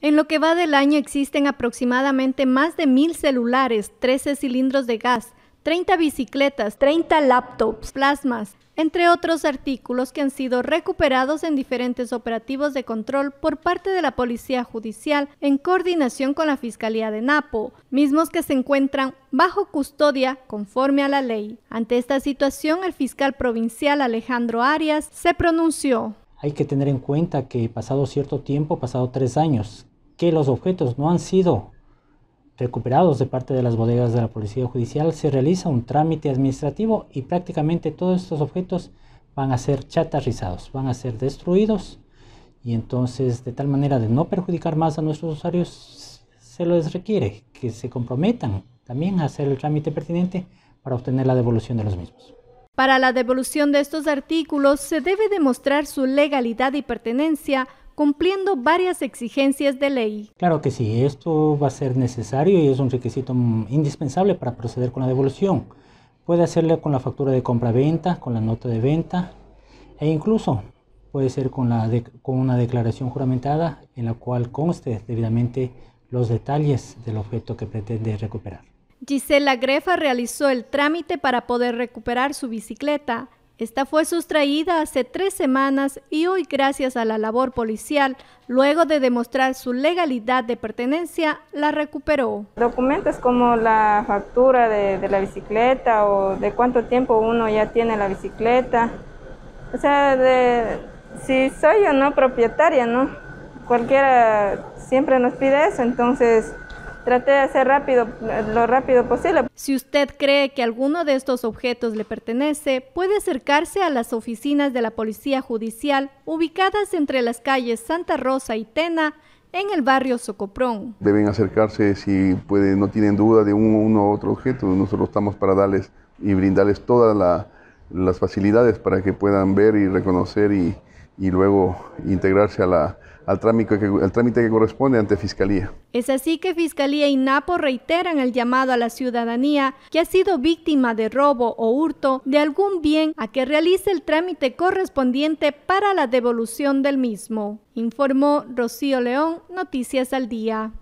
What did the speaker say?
En lo que va del año existen aproximadamente más de mil celulares, 13 cilindros de gas, 30 bicicletas, 30 laptops, plasmas, entre otros artículos que han sido recuperados en diferentes operativos de control por parte de la Policía Judicial en coordinación con la Fiscalía de Napo, mismos que se encuentran bajo custodia conforme a la ley. Ante esta situación, el fiscal provincial Alejandro Arias se pronunció. Hay que tener en cuenta que pasado cierto tiempo, pasado tres años que los objetos no han sido recuperados de parte de las bodegas de la Policía Judicial, se realiza un trámite administrativo y prácticamente todos estos objetos van a ser chatarrizados, van a ser destruidos y entonces de tal manera de no perjudicar más a nuestros usuarios se les requiere que se comprometan también a hacer el trámite pertinente para obtener la devolución de los mismos. Para la devolución de estos artículos se debe demostrar su legalidad y pertenencia cumpliendo varias exigencias de ley. Claro que sí, esto va a ser necesario y es un requisito indispensable para proceder con la devolución. Puede hacerlo con la factura de compra-venta, con la nota de venta e incluso puede ser con, con una declaración juramentada en la cual conste debidamente los detalles del objeto que pretende recuperar. Gisela Grefa realizó el trámite para poder recuperar su bicicleta esta fue sustraída hace tres semanas y hoy gracias a la labor policial, luego de demostrar su legalidad de pertenencia, la recuperó. Documentos como la factura de, la bicicleta o de cuánto tiempo uno ya tiene la bicicleta. O sea, de, si soy o no propietaria, ¿no? Cualquiera siempre nos pide eso, entonces Traté de hacer rápido, lo rápido posible. Si usted cree que alguno de estos objetos le pertenece, puede acercarse a las oficinas de la Policía Judicial ubicadas entre las calles Santa Rosa y Tena, en el barrio Socoprón. Deben acercarse si no tienen duda de uno u otro objeto. Nosotros estamos para darles y brindarles todas las facilidades para que puedan ver y reconocer y, y luego integrarse a la, al trámite, que, corresponde ante Fiscalía. Es así que Fiscalía y Napo reiteran el llamado a la ciudadanía que ha sido víctima de robo o hurto de algún bien a que realice el trámite correspondiente para la devolución del mismo. Informó Rocío León, Noticias al Día.